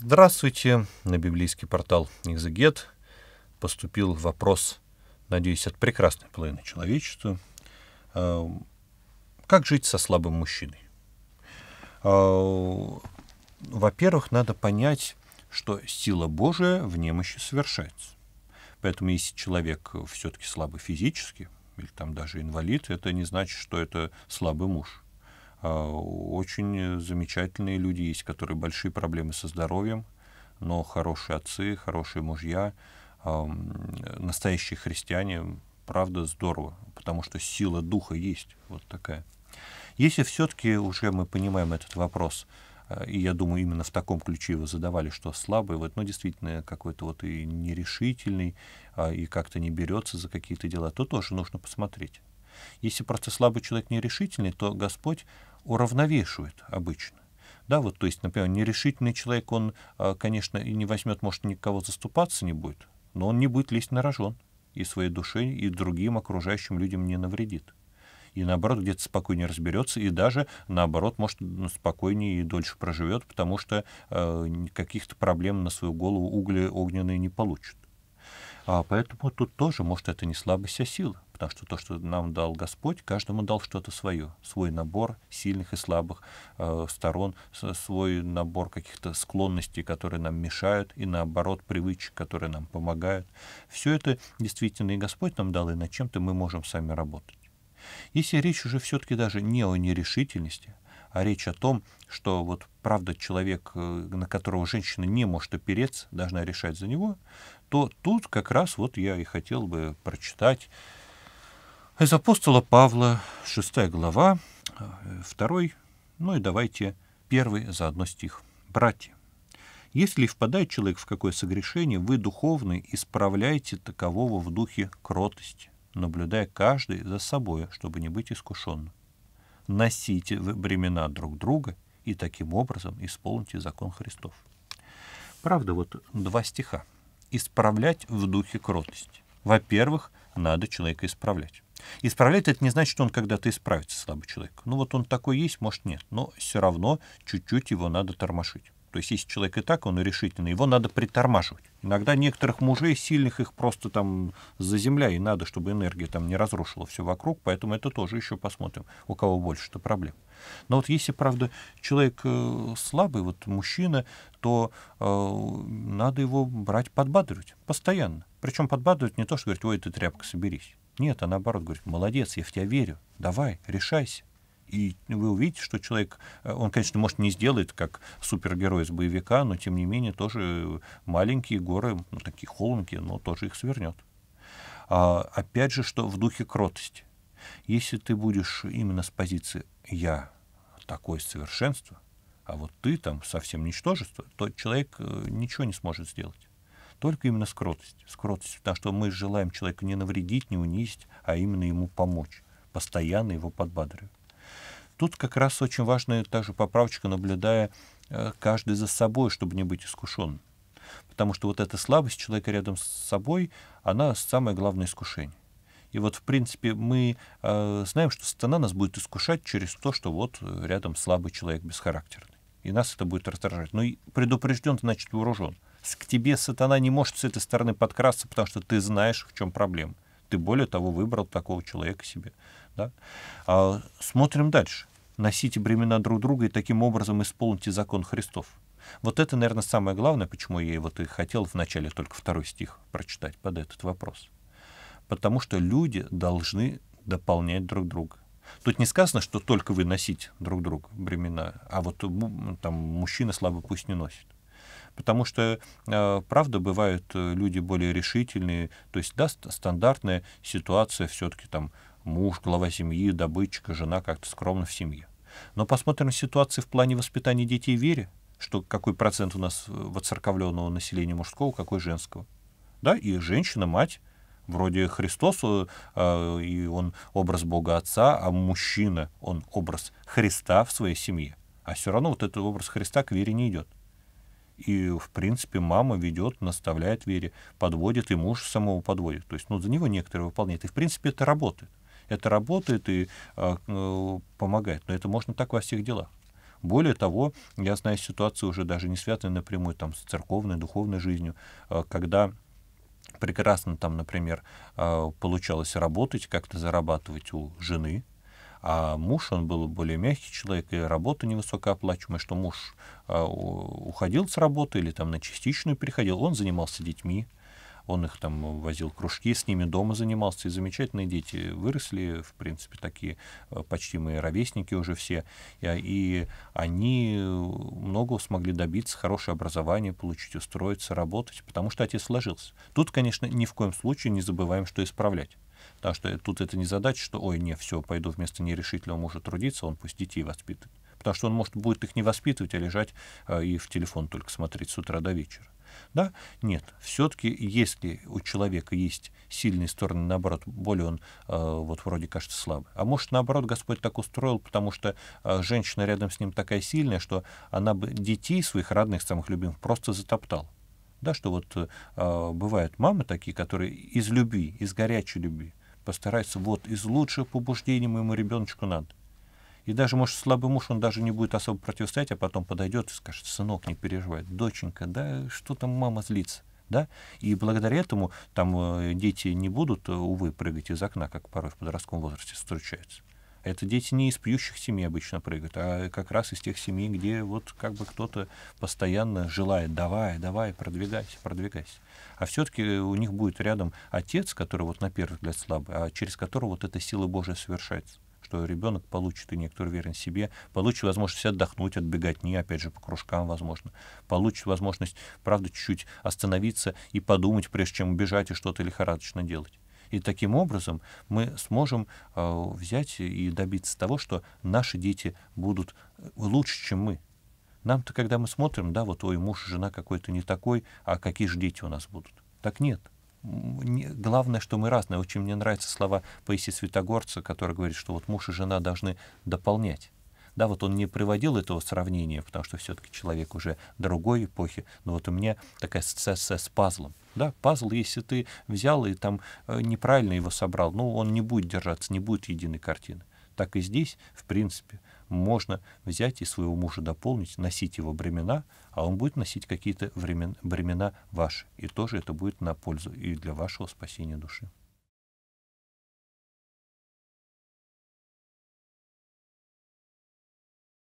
Здравствуйте! На библейский портал Экзегет поступил вопрос, надеюсь, от прекрасной половины человечества. А, как жить со слабым мужчиной? А, во-первых, надо понять, что сила Божия в немощи совершается. Поэтому если человек все-таки слабый физически, или там даже инвалид, это не значит, что это слабый муж. А, очень замечательные люди есть, которые большие проблемы со здоровьем, но хорошие отцы, хорошие мужья, настоящие христиане, правда, здорово, потому что сила духа есть вот такая. Если все-таки уже мы понимаем этот вопрос, а, и я думаю, именно в таком ключе его задавали, что слабый, вот, ну, действительно, какой-то вот и нерешительный, а, и как-то не берется за какие-то дела, то тоже нужно посмотреть если просто слабый человек нерешительный, то Господь уравновешивает обычно. Да, вот, то есть, например, нерешительный человек, он, а, конечно, и не возьмет, может, никого заступаться не будет, но он не будет лезть на рожон и своей душе, и другим окружающим людям не навредит. И наоборот, где-то спокойнее разберется, и даже наоборот, может, ну, спокойнее и дольше проживет, потому что э, каких-то проблем на свою голову угли огненные не получит. А поэтому тут тоже, может, это не слабость, а сила потому что то, что нам дал Господь, каждому дал что-то свое, свой набор сильных и слабых э, сторон, свой набор каких-то склонностей, которые нам мешают, и наоборот привычек, которые нам помогают. Все это действительно и Господь нам дал, и над чем-то мы можем сами работать. Если речь уже все-таки даже не о нерешительности, а речь о том, что вот правда человек, э, на которого женщина не может опереться, должна решать за него, то тут как раз вот я и хотел бы прочитать из апостола Павла, 6 глава, 2, ну и давайте первый заодно стих. «Братья, если впадает человек в какое согрешение, вы, духовный исправляйте такового в духе кротости, наблюдая каждый за собой, чтобы не быть искушенным. Носите бремена друг друга и таким образом исполните закон Христов». Правда, вот два стиха. «Исправлять в духе кротости». Во-первых, надо человека исправлять. Исправлять это не значит, что он когда-то исправится, слабый человек. Ну вот он такой есть, может нет, но все равно чуть-чуть его надо тормошить. То есть, если человек и так, он решительный, его надо притормаживать. Иногда некоторых мужей сильных их просто там заземля, и надо, чтобы энергия там не разрушила все вокруг, поэтому это тоже еще посмотрим, у кого больше-то проблем. Но вот если, правда, человек э, слабый, вот мужчина, то э, надо его брать, подбадривать постоянно. Причем подбадривать не то, что говорить, ой, ты тряпка, соберись. Нет, а наоборот говорит, молодец, я в тебя верю, давай, решайся и вы увидите, что человек, э, он, конечно, может, не сделает, как супергерой из боевика, но, тем не менее, тоже маленькие горы, ну, такие холмки, но тоже их свернет. А, опять же, что в духе кротости. Если ты будешь именно с позиции «я такое совершенство», а вот ты там совсем ничтожество, то человек э, ничего не сможет сделать. Только именно с кротостью. С кротостью, потому что мы желаем человеку не навредить, не унизить, а именно ему помочь. Постоянно его подбадривать. Тут как раз очень важная также поправочка, наблюдая э, каждый за собой, чтобы не быть искушенным. Потому что вот эта слабость человека рядом с собой, она самое главное искушение. И вот, в принципе, мы э, знаем, что сатана нас будет искушать через то, что вот э, рядом слабый человек бесхарактерный. И нас это будет раздражать. Но ну и предупрежден, значит, вооружен. К тебе сатана не может с этой стороны подкрасться, потому что ты знаешь, в чем проблема. Ты, более того, выбрал такого человека себе. Да? А, смотрим дальше. Носите бремена друг друга и таким образом исполните закон Христов. Вот это, наверное, самое главное, почему я вот и хотел вначале только второй стих прочитать под этот вопрос. Потому что люди должны дополнять друг друга. Тут не сказано, что только вы носите друг друга бремена, а вот там мужчина слабо пусть не носит. Потому что, э, правда, бывают э, люди более решительные, то есть, да, стандартная ситуация все-таки там Муж, глава семьи, добытчик жена как-то скромно в семье. Но посмотрим ситуации в плане воспитания детей в вере, что какой процент у нас э, воцерковленного населения мужского, какой женского. Да, и женщина, мать, вроде Христос, э, а, и он образ Бога Отца, а мужчина, он образ Христа в своей семье. А все равно вот этот образ Христа к вере не идет. И, в принципе, мама ведет, наставляет вере, подводит, и муж самого подводит. То есть, ну, за него некоторые выполняют. И, в принципе, это работает. Это работает и а, э, помогает. Но это можно так во всех делах. Более того, я знаю ситуацию уже даже не связанную напрямую там, с церковной, духовной жизнью, э, когда прекрасно там, например, э, получалось работать, как-то зарабатывать у жены, а муж, он был более мягкий человек, и работа невысокооплачиваемая, что муж э, уходил с работы или там на частичную переходил, он занимался детьми, он их там возил кружки, с ними дома занимался, и замечательные дети выросли, в принципе, такие э, почти мои ровесники уже все, э, и они э, много смогли добиться, хорошее образование получить, устроиться, работать, потому что отец сложился. Тут, конечно, ни в коем случае не забываем, что исправлять. Потому что тут это не задача, что, ой, не, все, пойду вместо нерешительного мужа трудиться, он пусть детей воспитывает потому что он может будет их не воспитывать, а лежать э, и в телефон только смотреть с утра до вечера. Да? Нет, все-таки если у человека есть сильные стороны, наоборот, более он э, вот вроде кажется слабый. А может, наоборот, Господь так устроил, потому что э, женщина рядом с ним такая сильная, что она бы детей своих родных, самых любимых, просто затоптал, Да, что вот э, бывают мамы такие, которые из любви, из горячей любви постараются, вот из лучших побуждений моему ребеночку надо. И даже, может, слабый муж, он даже не будет особо противостоять, а потом подойдет и скажет, сынок, не переживай, доченька, да что там мама злится? Да? И благодаря этому там э, дети не будут, э, увы, прыгать из окна, как порой в подростковом возрасте встречается. Это дети не из пьющих семей обычно прыгают, а как раз из тех семей, где вот как бы кто-то постоянно желает, давай, давай, продвигайся, продвигайся. А все-таки э, у них будет рядом отец, который вот на первый взгляд слабый, а через которого вот эта сила Божия совершается что ребенок получит и некоторую уверенность в себе, получит возможность отдохнуть отбегать, не, опять же, по кружкам, возможно, получит возможность, правда, чуть-чуть остановиться и подумать, прежде чем убежать и что-то лихорадочно делать. И таким образом мы сможем э, взять и добиться того, что наши дети будут э, лучше, чем мы. Нам-то, когда мы смотрим, да, вот ой, муж и жена какой-то не такой, а какие же дети у нас будут? Так нет главное, что мы разные. Очень мне нравятся слова Паисия Святогорца, который говорит, что вот муж и жена должны дополнять. Да, вот он не приводил этого сравнения, потому что все-таки человек уже другой эпохи. Но вот у меня такая ассоциация с пазлом. Да, пазл, если ты взял и там э, неправильно его собрал, ну, он не будет держаться, не будет единой картины. Так и здесь, в принципе, можно взять и своего мужа дополнить, носить его бремена, а он будет носить какие-то бремена ваши. И тоже это будет на пользу и для вашего спасения души.